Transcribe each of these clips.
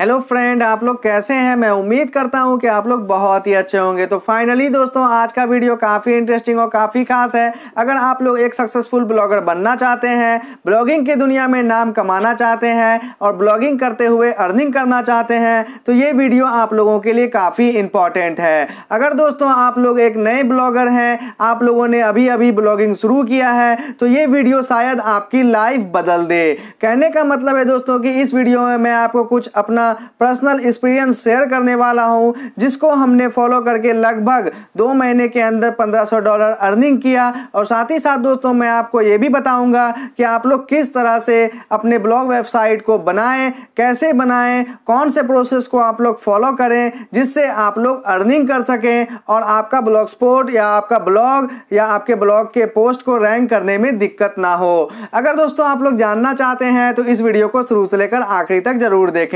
hello friend आप लोग कैसे हैं मैं उम्मीद करता हूं कि आप लोग बहुत ही अच्छे होंगे तो फाइनली दोस्तों आज का वीडियो काफ़ी इंटरेस्टिंग और काफ़ी खास है अगर आप लोग एक सक्सेसफुल ब्लॉगर बनना चाहते हैं ब्लॉगिंग की दुनिया में नाम कमाना चाहते हैं और ब्लॉगिंग करते हुए अर्निंग करना चाहते हैं तो ये वीडियो आप लोगों के लिए काफ़ी इंपॉर्टेंट है अगर दोस्तों आप लोग एक नए ब्लॉगर हैं आप लोगों ने अभी अभी ब्लॉगिंग शुरू किया है तो ये वीडियो शायद आपकी लाइफ बदल दे कहने का मतलब है दोस्तों कि इस वीडियो में मैं आपको कुछ अपना पर्सनल एक्सपीरियंस शेयर करने वाला हूँ जिसको हमने फॉलो करके लगभग दो महीने के अंदर पंद्रह सौ डॉलर अर्निंग किया और साथ ही साथ दोस्तों मैं आपको ये भी बताऊँगा कि आप लोग किस तरह से अपने ब्लॉग वेबसाइट को बनाएं कैसे बनाएं कौन से प्रोसेस को आप लोग फॉलो करें जिससे आप लोग अर्निंग कर सकें और आपका ब्लॉग स्पोर्ट या आपका ब्लॉग या आपके ब्लॉग के पोस्ट को रैंक करने में दिक्कत ना हो अगर दोस्तों आप लोग जानना चाहते हैं तो इस वीडियो को शुरू से लेकर आखिरी तक ज़रूर देखें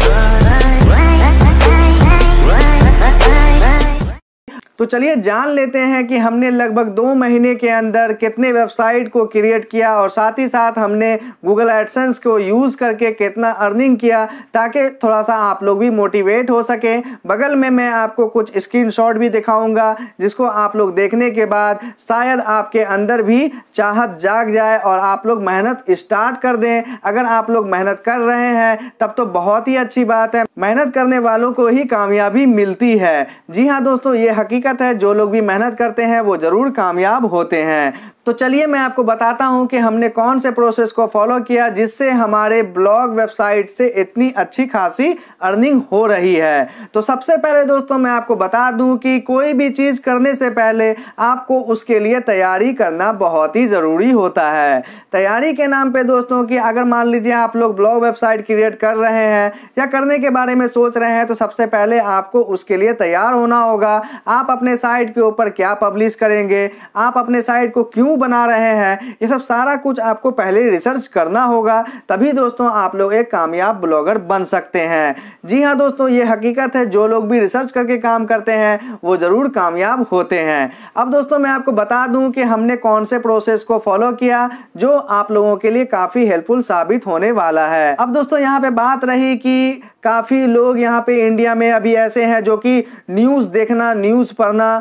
तो चलिए जान लेते हैं कि हमने लगभग दो महीने के अंदर कितने वेबसाइट को क्रिएट किया और साथ ही साथ हमने गूगल एडसेंस को यूज़ करके कितना अर्निंग किया ताकि थोड़ा सा आप लोग भी मोटिवेट हो सकें बगल में मैं आपको कुछ स्क्रीनशॉट भी दिखाऊंगा जिसको आप लोग देखने के बाद शायद आपके अंदर भी चाहत जाग जाए और आप लोग मेहनत स्टार्ट कर दें अगर आप लोग मेहनत कर रहे हैं तब तो बहुत ही अच्छी बात है मेहनत करने वालों को ही कामयाबी मिलती है जी हाँ दोस्तों ये हकीकत है जो लोग भी मेहनत करते हैं वो ज़रूर कामयाब होते हैं तो चलिए मैं आपको बताता हूं कि हमने कौन से प्रोसेस को फॉलो किया जिससे हमारे ब्लॉग वेबसाइट से इतनी अच्छी खासी अर्निंग हो रही है तो सबसे पहले दोस्तों मैं आपको बता दूं कि कोई भी चीज़ करने से पहले आपको उसके लिए तैयारी करना बहुत ही ज़रूरी होता है तैयारी के नाम पे दोस्तों कि अगर मान लीजिए आप लोग ब्लॉग वेबसाइट क्रिएट कर रहे हैं या करने के बारे में सोच रहे हैं तो सबसे पहले आपको उसके लिए तैयार होना होगा आप अपने साइट के ऊपर क्या पब्लिश करेंगे आप अपने साइट को क्यों समूह बना रहे हैं ये सब सारा कुछ आपको पहले रिसर्च करना होगा तभी दोस्तों आप लोग एक कामयाब ब्लॉगर बन सकते हैं जी हाँ दोस्तों ये हकीकत है जो लोग भी रिसर्च करके काम करते हैं वो ज़रूर कामयाब होते हैं अब दोस्तों मैं आपको बता दूं कि हमने कौन से प्रोसेस को फॉलो किया जो आप लोगों के लिए काफ़ी हेल्पफुल साबित होने वाला है अब दोस्तों यहाँ पे बात रही कि काफ़ी लोग यहाँ पे इंडिया में अभी ऐसे हैं जो कि न्यूज़ देखना न्यूज़ पढ़ना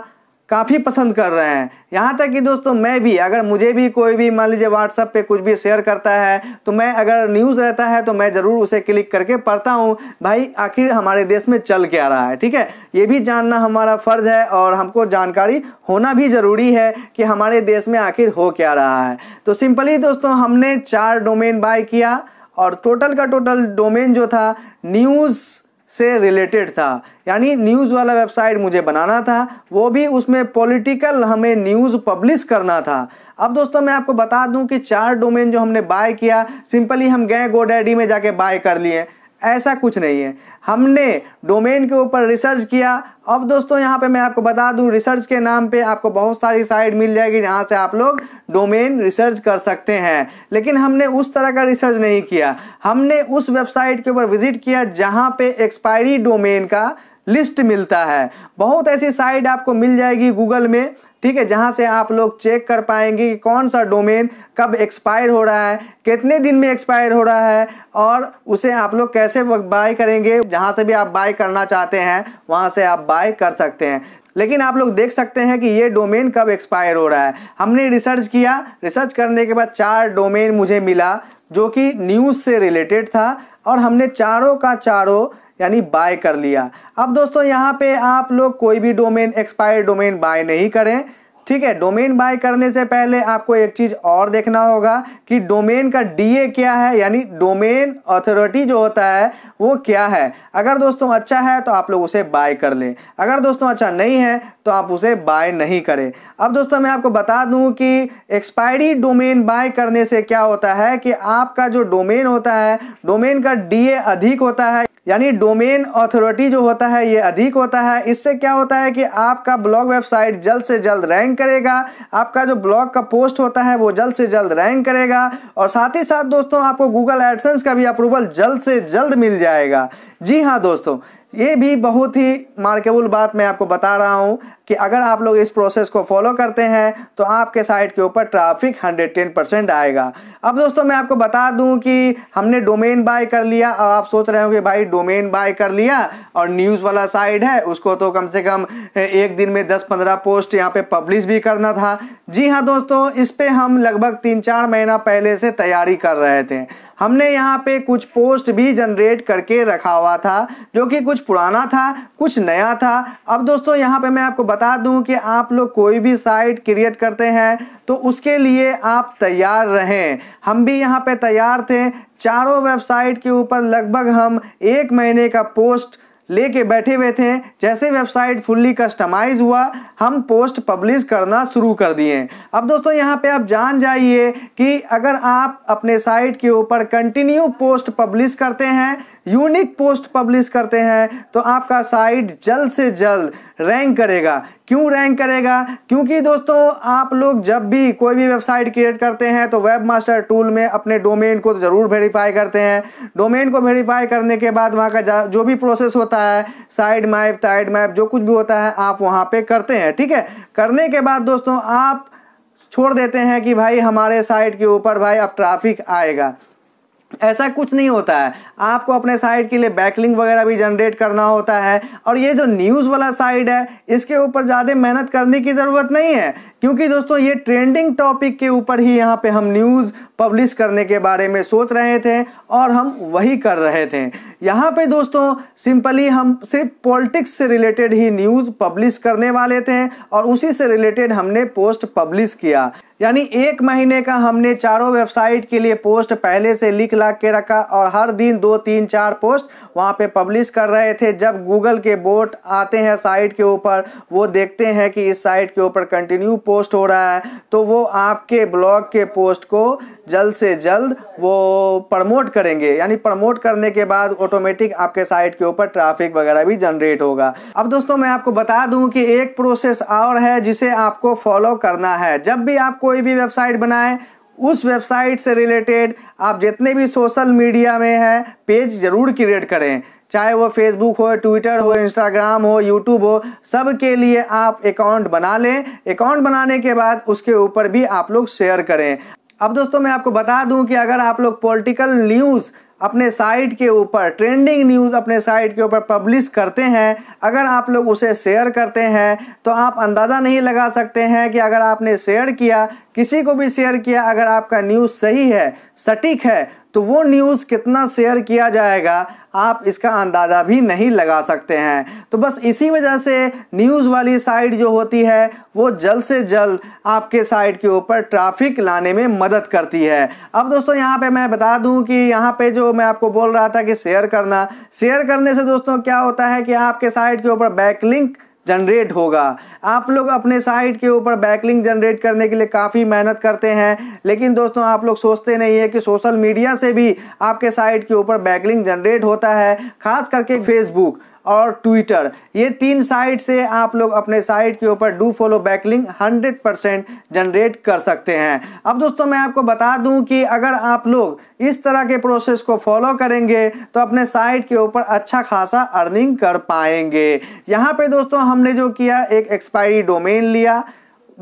काफ़ी पसंद कर रहे हैं यहाँ तक कि दोस्तों मैं भी अगर मुझे भी कोई भी मान लीजिए व्हाट्सअप पे कुछ भी शेयर करता है तो मैं अगर न्यूज़ रहता है तो मैं ज़रूर उसे क्लिक करके पढ़ता हूँ भाई आखिर हमारे देश में चल क्या रहा है ठीक है ये भी जानना हमारा फ़र्ज़ है और हमको जानकारी होना भी ज़रूरी है कि हमारे देश में आखिर हो क्या रहा है तो सिंपली दोस्तों हमने चार डोमेन बाय किया और टोटल का टोटल डोमेन जो था न्यूज़ से रिलेटेड था यानी न्यूज़ वाला वेबसाइट मुझे बनाना था वो भी उसमें पॉलिटिकल हमें न्यूज़ पब्लिश करना था अब दोस्तों मैं आपको बता दूं कि चार डोमेन जो हमने बाय किया सिंपली हम गए गोडैडी में जाके बाय कर लिए ऐसा कुछ नहीं है हमने डोमेन के ऊपर रिसर्च किया अब दोस्तों यहाँ पे मैं आपको बता दूँ रिसर्च के नाम पे आपको बहुत सारी साइट मिल जाएगी जहाँ से आप लोग डोमेन रिसर्च कर सकते हैं लेकिन हमने उस तरह का रिसर्च नहीं किया हमने उस वेबसाइट के ऊपर विजिट किया जहाँ पे एक्सपायरी डोमेन का लिस्ट मिलता है बहुत ऐसी साइट आपको मिल जाएगी गूगल में ठीक है जहाँ से आप लोग चेक कर पाएंगे कि कौन सा डोमेन कब एक्सपायर हो रहा है कितने दिन में एक्सपायर हो रहा है और उसे आप लोग कैसे बाय करेंगे जहाँ से भी आप बाय करना चाहते हैं वहाँ से आप बाय कर सकते हैं लेकिन आप लोग देख सकते हैं कि ये डोमेन कब एक्सपायर हो रहा है हमने रिसर्च किया रिसर्च करने के बाद चार डोमेन मुझे मिला जो कि न्यूज़ से रिलेटेड था और हमने चारों का चारों यानी बाय कर लिया अब दोस्तों यहाँ पे आप लोग कोई भी डोमेन एक्सपायर डोमेन बाय नहीं करें ठीक है डोमेन बाय करने से पहले आपको एक चीज़ और देखना होगा कि डोमेन का डीए क्या है यानी डोमेन अथॉरिटी जो होता है वो क्या है अगर दोस्तों अच्छा है तो आप लोग उसे बाय कर लें अगर दोस्तों अच्छा नहीं है तो आप उसे बाय नहीं करें अब दोस्तों मैं आपको बता दूं कि एक्सपायरी डोमेन बाय करने से क्या होता है कि आपका जो डोमेन होता है डोमेन का डीए अधिक होता है यानी डोमेन अथॉरिटी जो होता है ये अधिक होता है इससे क्या होता है कि आपका ब्लॉग वेबसाइट जल्द से जल्द रैंक करेगा आपका जो ब्लॉग का पोस्ट होता है वो जल्द से जल्द रैंक करेगा और साथ ही साथ दोस्तों आपको गूगल एडसेंस का भी अप्रूवल जल्द से जल्द मिल जाएगा जी हाँ दोस्तों ये भी बहुत ही मार्केबल बात मैं आपको बता रहा हूँ कि अगर आप लोग इस प्रोसेस को फॉलो करते हैं तो आपके साइट के ऊपर ट्रैफिक 110 परसेंट आएगा अब दोस्तों मैं आपको बता दूं कि हमने डोमेन बाय कर लिया और आप सोच रहे हो कि भाई डोमेन बाय कर लिया और न्यूज़ वाला साइड है उसको तो कम से कम एक दिन में दस पंद्रह पोस्ट यहाँ पर पब्लिश भी करना था जी हाँ दोस्तों इस पर हम लगभग तीन चार महीना पहले से तैयारी कर रहे थे हमने यहाँ पे कुछ पोस्ट भी जनरेट करके रखा हुआ था जो कि कुछ पुराना था कुछ नया था अब दोस्तों यहाँ पे मैं आपको बता दूँ कि आप लोग कोई भी साइट क्रिएट करते हैं तो उसके लिए आप तैयार रहें हम भी यहाँ पे तैयार थे चारों वेबसाइट के ऊपर लगभग हम एक महीने का पोस्ट लेके बैठे हुए थे जैसे वेबसाइट फुल्ली कस्टमाइज हुआ हम पोस्ट पब्लिश करना शुरू कर दिए अब दोस्तों यहाँ पे आप जान जाइए कि अगर आप अपने साइट के ऊपर कंटिन्यू पोस्ट पब्लिश करते हैं यूनिक पोस्ट पब्लिश करते हैं तो आपका साइट जल्द से जल्द रैंक करेगा क्यों रैंक करेगा क्योंकि दोस्तों आप लोग जब भी कोई भी वेबसाइट क्रिएट करते हैं तो वेब मास्टर टूल में अपने डोमेन को तो ज़रूर वेरीफाई करते हैं डोमेन को वेरीफाई करने के बाद वहाँ का जो भी प्रोसेस होता है साइड मैप टाइड मैप जो कुछ भी होता है आप वहाँ पर करते हैं ठीक है करने के बाद दोस्तों आप छोड़ देते हैं कि भाई हमारे साइट के ऊपर भाई अब ट्रैफिक आएगा ऐसा कुछ नहीं होता है आपको अपने साइट के लिए बैकलिंग वगैरह भी जनरेट करना होता है और ये जो न्यूज़ वाला साइड है इसके ऊपर ज़्यादा मेहनत करने की ज़रूरत नहीं है क्योंकि दोस्तों ये ट्रेंडिंग टॉपिक के ऊपर ही यहाँ पे हम न्यूज़ पब्लिश करने के बारे में सोच रहे थे और हम वही कर रहे थे यहाँ पे दोस्तों सिंपली हम सिर्फ पॉलिटिक्स से रिलेटेड ही न्यूज़ पब्लिश करने वाले थे और उसी से रिलेटेड हमने पोस्ट पब्लिश किया यानी एक महीने का हमने चारों वेबसाइट के लिए पोस्ट पहले से लिख ला के रखा और हर दिन दो तीन चार पोस्ट वहाँ पे पब्लिश कर रहे थे जब गूगल के बोट आते हैं साइट के ऊपर वो देखते हैं कि इस साइट के ऊपर कंटिन्यू पोस्ट हो रहा है तो वो आपके ब्लॉग के पोस्ट को जल्द से जल्द वो प्रमोट करेंगे यानी प्रमोट करने के बाद ऑटोमेटिक आपके साइट के ऊपर ट्रैफिक वगैरह भी जनरेट होगा अब दोस्तों मैं आपको बता दूं कि एक प्रोसेस और है जिसे आपको फॉलो करना है जब भी आप कोई भी वेबसाइट बनाएं उस वेबसाइट से रिलेटेड आप जितने भी सोशल मीडिया में हैं पेज ज़रूर क्रिएट करें चाहे वो फेसबुक हो ट्विटर हो इंस्टाग्राम हो यूट्यूब हो सब के लिए आप अकाउंट बना लें अकाउंट बनाने के बाद उसके ऊपर भी आप लोग शेयर करें अब दोस्तों मैं आपको बता दूं कि अगर आप लोग पॉलिटिकल न्यूज़ अपने साइट के ऊपर ट्रेंडिंग न्यूज़ अपने साइट के ऊपर पब्लिश करते हैं अगर आप लोग उसे शेयर करते हैं तो आप अंदाज़ा नहीं लगा सकते हैं कि अगर आपने शेयर किया किसी को भी शेयर किया अगर आपका न्यूज़ सही है सटीक है तो वो न्यूज़ कितना शेयर किया जाएगा आप इसका अंदाज़ा भी नहीं लगा सकते हैं तो बस इसी वजह से न्यूज़ वाली साइट जो होती है वो जल्द से जल्द आपके साइट के ऊपर ट्रैफिक लाने में मदद करती है अब दोस्तों यहाँ पे मैं बता दूँ कि यहाँ पे जो मैं आपको बोल रहा था कि शेयर करना शेयर करने से दोस्तों क्या होता है कि आपके साइट के ऊपर बैकलिंक जनरेट होगा आप लोग अपने साइट के ऊपर बैकलिंग जनरेट करने के लिए काफ़ी मेहनत करते हैं लेकिन दोस्तों आप लोग सोचते नहीं है कि सोशल मीडिया से भी आपके साइट के ऊपर बैकलिंग जनरेट होता है खास करके फेसबुक और ट्विटर ये तीन साइट से आप लोग अपने साइट के ऊपर do follow backlink 100 percent generate कर सकते हैं अब दोस्तों मैं आपको बता दूं कि अगर आप लोग इस तरह के प्रोसेस को फॉलो करेंगे तो अपने साइट के ऊपर अच्छा खासा अर्निंग कर पाएंगे यहाँ पे दोस्तों हमने जो किया एक एक्सपायरी डोमेन लिया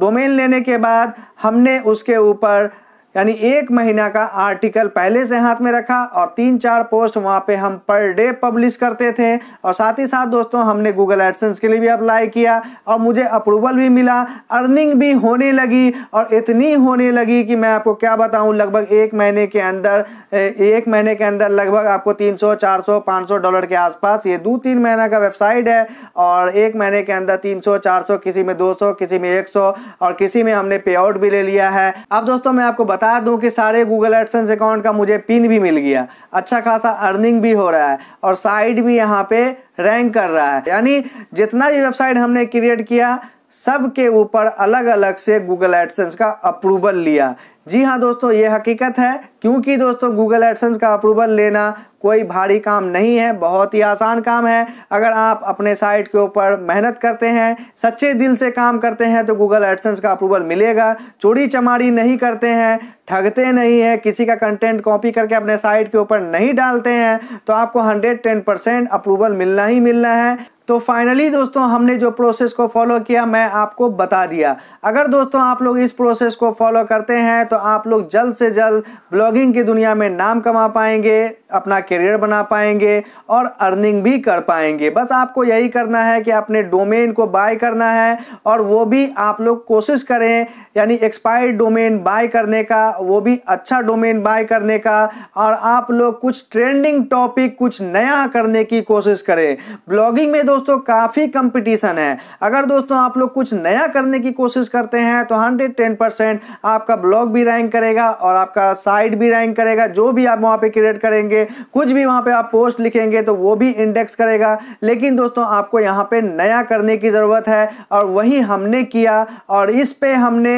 डोमेन लेने के बाद हमने उसके ऊपर यानी एक महीना का आर्टिकल पहले से हाथ में रखा और तीन चार पोस्ट वहाँ पे हम पर डे पब्लिश करते थे और साथ ही साथ दोस्तों हमने गूगल एडसेंस के लिए भी अप्लाई किया और मुझे अप्रूवल भी मिला अर्निंग भी होने लगी और इतनी होने लगी कि मैं आपको क्या बताऊँ लगभग एक महीने के अंदर एक महीने के अंदर लगभग आपको तीन सौ चार सौ सौ डॉलर के आसपास ये दो तीन महीना का वेबसाइट है और एक महीने के अंदर तीन सौ चार सौ किसी में दो सौ किसी में एक सौ और किसी में हमने पे आउट भी ले लिया है अब दोस्तों मैं आपको बता बता दूं कि सारे गूगल एडसेंस अकाउंट का मुझे पिन भी मिल गया अच्छा खासा अर्निंग भी हो रहा है और साइट भी यहाँ पे रैंक कर रहा है यानी जितना भी वेबसाइट हमने क्रिएट किया सबके ऊपर अलग अलग से गूगल एडसेंस का अप्रूवल लिया जी हाँ दोस्तों ये हकीकत है क्योंकि दोस्तों गूगल एडसन्स का अप्रूवल लेना कोई भारी काम नहीं है बहुत ही आसान काम है अगर आप अपने साइट के ऊपर मेहनत करते हैं सच्चे दिल से काम करते हैं तो गूगल एडसन्स का अप्रूवल मिलेगा चोरी चमारी नहीं करते हैं ठगते नहीं हैं किसी का कंटेंट कॉपी करके अपने साइट के ऊपर नहीं डालते हैं तो आपको हंड्रेड टेन परसेंट अप्रूवल मिलना ही मिलना है तो फाइनली दोस्तों हमने जो प्रोसेस को फॉलो किया मैं आपको बता दिया अगर दोस्तों आप लोग इस प्रोसेस को फॉलो करते हैं तो आप लोग जल्द से जल्द ब्लॉगिंग की दुनिया में नाम कमा पाएंगे अपना करियर बना पाएंगे और अर्निंग भी कर पाएंगे बस आपको यही करना है कि अपने डोमेन को बाय करना है और वो भी आप लोग कोशिश करें यानी एक्सपायर्ड डोमेन बाय करने का वो भी अच्छा डोमेन बाय करने का और आप लोग कुछ ट्रेंडिंग टॉपिक कुछ नया करने की कोशिश करें ब्लॉगिंग में दोस्तों दोस्तों काफ़ी कंपटीशन है अगर दोस्तों आप लोग कुछ नया करने की कोशिश करते हैं तो हंड्रेड टेन परसेंट आपका ब्लॉग भी रैंक करेगा और आपका साइट भी रैंक करेगा जो भी आप वहां पर क्रिएट करेंगे कुछ भी वहां पर आप पोस्ट लिखेंगे तो वो भी इंडेक्स करेगा लेकिन दोस्तों आपको यहाँ पर नया करने की ज़रूरत है और वही हमने किया और इस पर हमने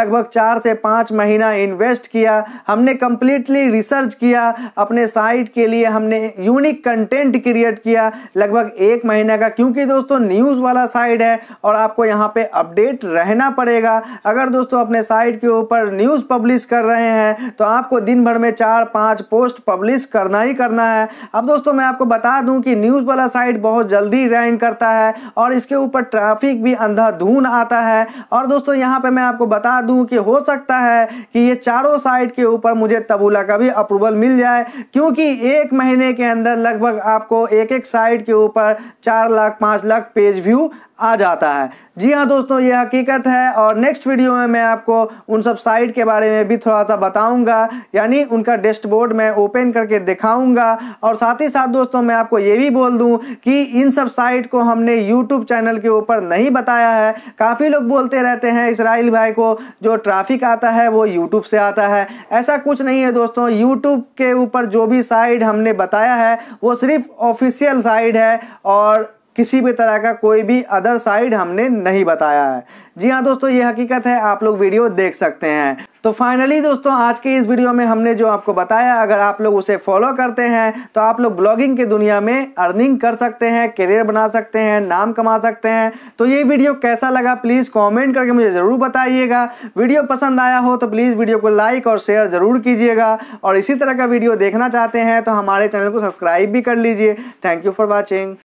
लगभग चार से पांच महीना इन्वेस्ट किया हमने कंप्लीटली रिसर्च किया अपने साइट के लिए हमने यूनिक कंटेंट क्रिएट किया लगभग एक महीना का जाएगा क्योंकि दोस्तों न्यूज़ वाला साइड है और आपको यहाँ पे अपडेट रहना पड़ेगा अगर दोस्तों अपने साइट के ऊपर न्यूज़ पब्लिश कर रहे हैं तो आपको दिन भर में चार पाँच पोस्ट पब्लिश करना ही करना है अब दोस्तों मैं आपको बता दूँ कि न्यूज़ वाला साइट बहुत जल्दी रैंक करता है और इसके ऊपर ट्रैफिक भी अंधाधुन आता है और दोस्तों यहाँ पर मैं आपको बता दूँ कि हो सकता है कि ये चारों साइट के ऊपर मुझे तबूला का भी अप्रूवल मिल जाए क्योंकि एक महीने के अंदर लगभग आपको एक एक साइट के ऊपर चार लाख पाँच लाख पेज व्यू आ जाता है जी हाँ दोस्तों ये हकीकत है और नेक्स्ट वीडियो में मैं आपको उन सब साइट के बारे में भी थोड़ा सा बताऊंगा यानी उनका डैशबोर्ड मैं ओपन करके दिखाऊंगा और साथ ही साथ दोस्तों मैं आपको ये भी बोल दूं कि इन सब साइट को हमने यूट्यूब चैनल के ऊपर नहीं बताया है काफ़ी लोग बोलते रहते हैं इसराइल भाई को जो ट्राफिक आता है वो यूट्यूब से आता है ऐसा कुछ नहीं है दोस्तों यूट्यूब के ऊपर जो भी साइड हमने बताया है वो सिर्फ ऑफिशियल साइड है और किसी भी तरह का कोई भी अदर साइड हमने नहीं बताया है जी हाँ दोस्तों ये हकीकत है आप लोग वीडियो देख सकते हैं तो फाइनली दोस्तों आज के इस वीडियो में हमने जो आपको बताया अगर आप लोग उसे फॉलो करते हैं तो आप लोग ब्लॉगिंग की दुनिया में अर्निंग कर सकते हैं करियर बना सकते हैं नाम कमा सकते हैं तो ये वीडियो कैसा लगा प्लीज़ कमेंट करके मुझे ज़रूर बताइएगा वीडियो पसंद आया हो तो प्लीज़ वीडियो को लाइक और शेयर ज़रूर कीजिएगा और इसी तरह का वीडियो देखना चाहते हैं तो हमारे चैनल को सब्सक्राइब भी कर लीजिए थैंक यू फॉर वॉचिंग